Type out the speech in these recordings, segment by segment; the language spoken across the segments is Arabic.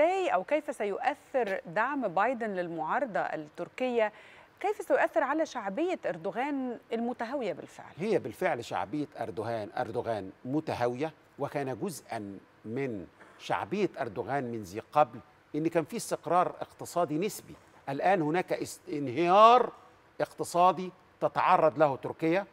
ازاي او كيف سيؤثر دعم بايدن للمعارضه التركيه كيف سيؤثر على شعبيه اردوغان المتهاويه بالفعل؟ هي بالفعل شعبيه اردوغان اردوغان متهاويه وكان جزءا من شعبيه اردوغان من ذي قبل ان كان في استقرار اقتصادي نسبي الان هناك انهيار اقتصادي تتعرض له تركيا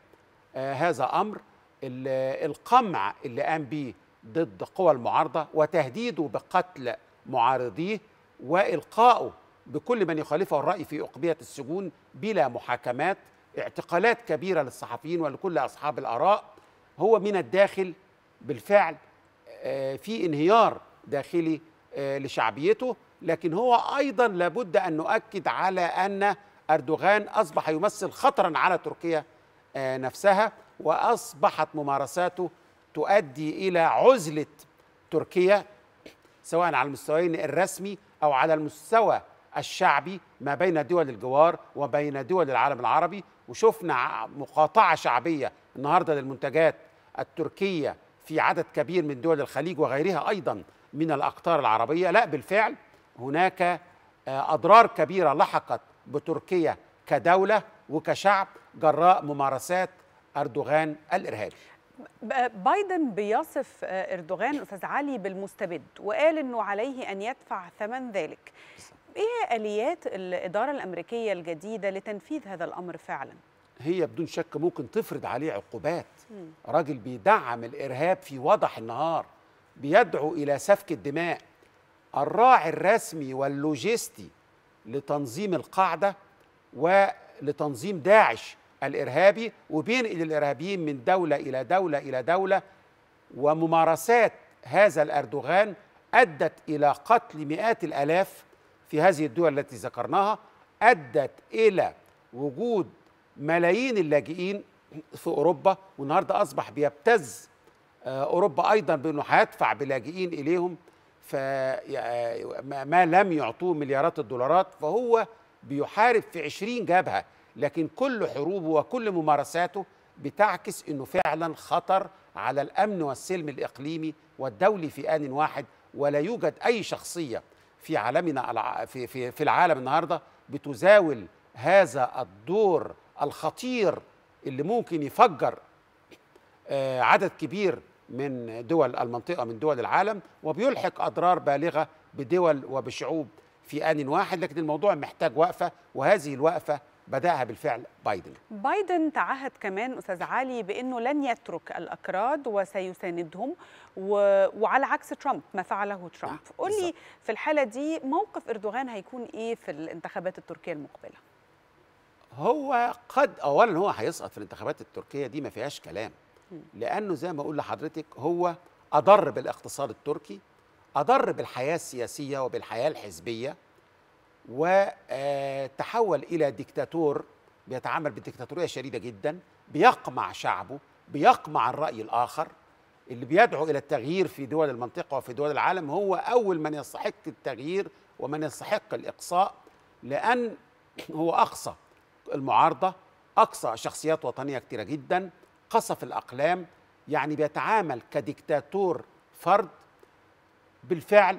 آه هذا امر القمع اللي قام به ضد قوى المعارضه وتهديده بقتل معارضيه والقائه بكل من يخالفه الراي في اقبيه السجون بلا محاكمات اعتقالات كبيره للصحفيين ولكل اصحاب الاراء هو من الداخل بالفعل آه، في انهيار داخلي آه، لشعبيته لكن هو ايضا لابد ان نؤكد على ان اردوغان اصبح يمثل خطرا على تركيا آه، نفسها واصبحت ممارساته تؤدي الى عزله تركيا سواء على المستويين الرسمي أو على المستوى الشعبي ما بين دول الجوار وبين دول العالم العربي وشفنا مقاطعة شعبية النهاردة للمنتجات التركية في عدد كبير من دول الخليج وغيرها أيضا من الأقطار العربية لا بالفعل هناك آه، أضرار كبيرة لحقت بتركيا كدولة وكشعب جراء ممارسات أردوغان الإرهابي بايدن بيصف آه، اردوغان استاذ علي بالمستبد وقال انه عليه ان يدفع ثمن ذلك ايه اليات الاداره الامريكيه الجديده لتنفيذ هذا الامر فعلا هي بدون شك ممكن تفرض عليه عقوبات راجل بيدعم الارهاب في وضح النهار بيدعو الى سفك الدماء الراعي الرسمي واللوجستي لتنظيم القاعده ولتنظيم داعش الارهابي وبينقل الارهابيين من دوله الى دوله الى دوله وممارسات هذا الاردوغان ادت الى قتل مئات الالاف في هذه الدول التي ذكرناها ادت الى وجود ملايين اللاجئين في اوروبا والنهارده اصبح بيبتز آه، اوروبا ايضا بانه هيدفع بلاجئين اليهم ما لم يعطوه مليارات الدولارات فهو بيحارب في 20 جبهه لكن كل حروبه وكل ممارساته بتعكس انه فعلا خطر على الامن والسلم الاقليمي والدولي في ان واحد ولا يوجد اي شخصيه في عالمنا في في, في العالم النهارده بتزاول هذا الدور الخطير اللي ممكن يفجر آه، عدد كبير من دول المنطقه من دول العالم وبيلحق اضرار بالغه بدول وبشعوب في ان واحد لكن الموضوع محتاج وقفه وهذه الوقفه بداها بالفعل بايدن بايدن تعهد كمان أستاذ علي بأنه لن يترك الأكراد وسيساندهم و... وعلى عكس ترامب ما فعله ترامب آه. نعم، قول لي في الحالة دي موقف إردوغان هيكون إيه في الانتخابات التركية المقبلة؟ هو قد أولا هو هيسقط في الانتخابات التركية دي ما فيهاش كلام لأنه زي ما أقول لحضرتك هو أضر بالاقتصاد التركي أضر بالحياة السياسية وبالحياة الحزبية وتحول الى دكتاتور بيتعامل بديكتاتوريه شديده جدا بيقمع شعبه بيقمع الراي الاخر اللي بيدعو الى التغيير في دول المنطقه وفي دول العالم هو اول من يستحق التغيير ومن يستحق الاقصاء لان هو اقصى المعارضه اقصى شخصيات وطنيه كتيره جدا قصف الاقلام يعني بيتعامل كديكتاتور فرد بالفعل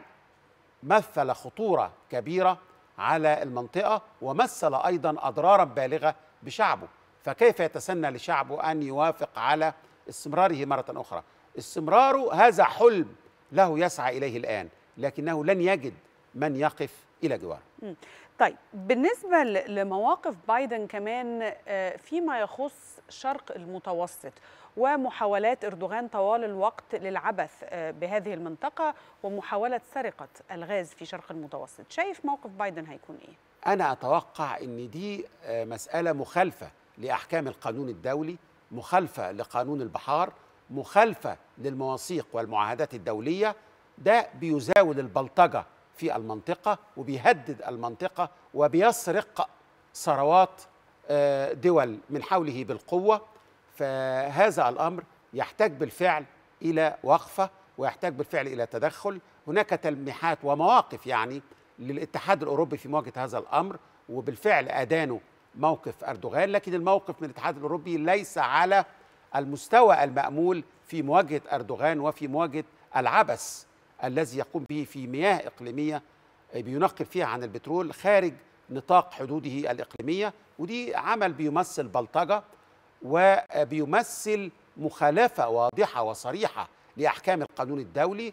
مثل خطوره كبيره على المنطقة ومثل أيضا أضرارا بالغة بشعبه فكيف يتسنى لشعبه أن يوافق على استمراره مرة أخرى استمراره هذا حلم له يسعى إليه الآن لكنه لن يجد من يقف إلى جواره طيب بالنسبة لمواقف بايدن كمان آه، فيما يخص شرق المتوسط ومحاولات اردوغان طوال الوقت للعبث آه، بهذه المنطقه ومحاوله سرقه الغاز في شرق المتوسط شايف موقف بايدن هيكون ايه انا اتوقع ان دي آه، مساله مخالفه لاحكام القانون الدولي مخالفه لقانون البحار مخالفه للمواثيق والمعاهدات الدوليه ده بيزاول البلطجه في المنطقه وبيهدد المنطقه وبيسرق ثروات آه، دول من حوله بالقوه فهذا الامر يحتاج بالفعل الى وقفه ويحتاج بالفعل الى تدخل هناك تلميحات ومواقف يعني للاتحاد الاوروبي في مواجهه هذا الامر وبالفعل ادانوا موقف اردوغان لكن الموقف من الاتحاد الاوروبي ليس على المستوى المامول في مواجهه اردوغان وفي مواجهه العبث الذي يقوم به في مياه اقليميه بينقب فيها عن البترول خارج نطاق حدوده الاقليميه ودي عمل بيمثل بلطجه وبيمثل مخالفة واضحة وصريحة لأحكام القانون الدولي